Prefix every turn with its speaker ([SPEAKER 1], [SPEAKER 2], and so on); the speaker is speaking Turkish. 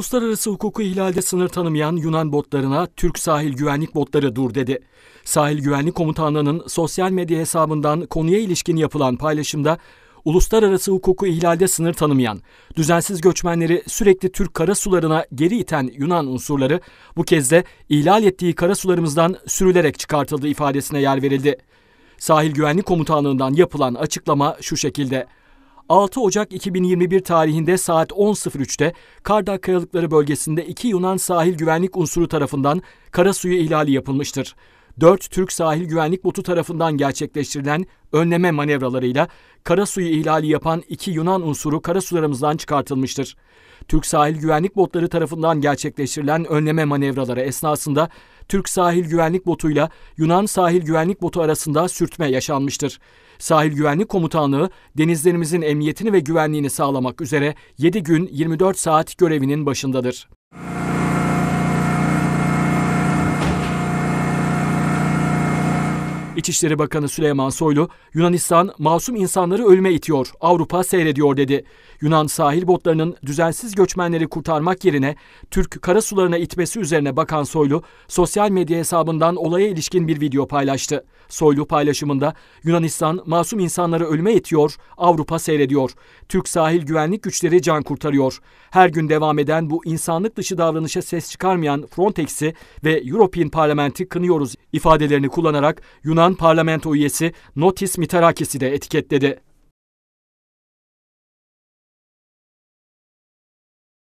[SPEAKER 1] Uluslararası hukuku ihlalde sınır tanımayan Yunan botlarına Türk sahil güvenlik botları dur dedi. Sahil Güvenlik Komutanlığı'nın sosyal medya hesabından konuya ilişkin yapılan paylaşımda uluslararası hukuku ihlalde sınır tanımayan, düzensiz göçmenleri sürekli Türk karasularına geri iten Yunan unsurları bu kez de ihlal ettiği karasularımızdan sürülerek çıkartıldı ifadesine yer verildi. Sahil Güvenlik Komutanlığı'ndan yapılan açıklama şu şekilde. 6 Ocak 2021 tarihinde saat 10.03'te Kardak Kayalıkları bölgesinde iki Yunan sahil güvenlik unsuru tarafından kara suyu ihlali yapılmıştır. 4 Türk sahil güvenlik botu tarafından gerçekleştirilen önleme manevralarıyla kara suyu ihlali yapan iki Yunan unsuru kara sularımızdan çıkartılmıştır. Türk sahil güvenlik botları tarafından gerçekleştirilen önleme manevraları esnasında Türk sahil güvenlik botuyla Yunan sahil güvenlik botu arasında sürtme yaşanmıştır. Sahil Güvenlik Komutanlığı denizlerimizin emniyetini ve güvenliğini sağlamak üzere 7 gün 24 saat görevinin başındadır. İçişleri Bakanı Süleyman Soylu, Yunanistan masum insanları ölüme itiyor, Avrupa seyrediyor dedi. Yunan sahil botlarının düzensiz göçmenleri kurtarmak yerine Türk karasularına itmesi üzerine Bakan Soylu, sosyal medya hesabından olaya ilişkin bir video paylaştı. Soylu paylaşımında Yunanistan masum insanları ölüme itiyor, Avrupa seyrediyor. Türk sahil güvenlik güçleri can kurtarıyor. Her gün devam eden bu insanlık dışı davranışa ses çıkarmayan Frontex'i ve European Parlamenti kınıyoruz ifadelerini kullanarak Yunan Yunan parlamento üyesi Notis Mitarakis'i de etiketledi.